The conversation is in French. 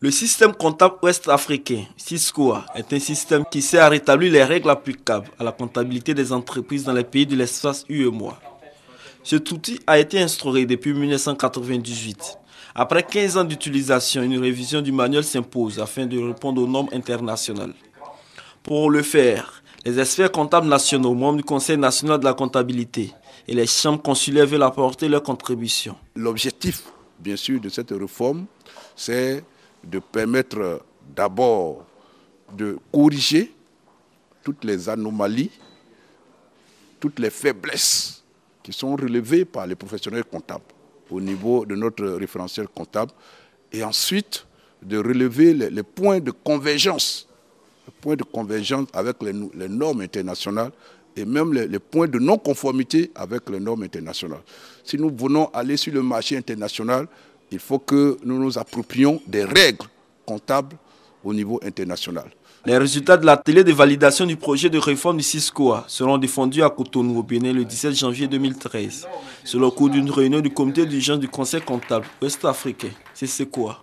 Le système comptable ouest-africain, CISCOA est un système qui sert à rétablir les règles applicables à la comptabilité des entreprises dans les pays de l'espace UEMOA. Cet outil a été instauré depuis 1998. Après 15 ans d'utilisation, une révision du manuel s'impose afin de répondre aux normes internationales. Pour le faire, les experts comptables nationaux, membres du Conseil national de la comptabilité et les chambres consulaires veulent apporter leur contribution. L'objectif, bien sûr, de cette réforme, c'est de permettre d'abord de corriger toutes les anomalies, toutes les faiblesses qui sont relevées par les professionnels comptables au niveau de notre référentiel comptable, et ensuite de relever les, points de convergence, points de convergence avec les, normes internationales et même les, les points de non-conformité avec les normes internationales. Si nous venons aller sur le marché international, il faut que nous nous approprions des règles comptables au niveau international. Les résultats de la télé de validation du projet de réforme du CISCOA seront défendus à Cotonou au Bénin le 17 janvier 2013, sur le cours d'une réunion du comité d'urgence du Conseil comptable ouest-africain, C'est quoi?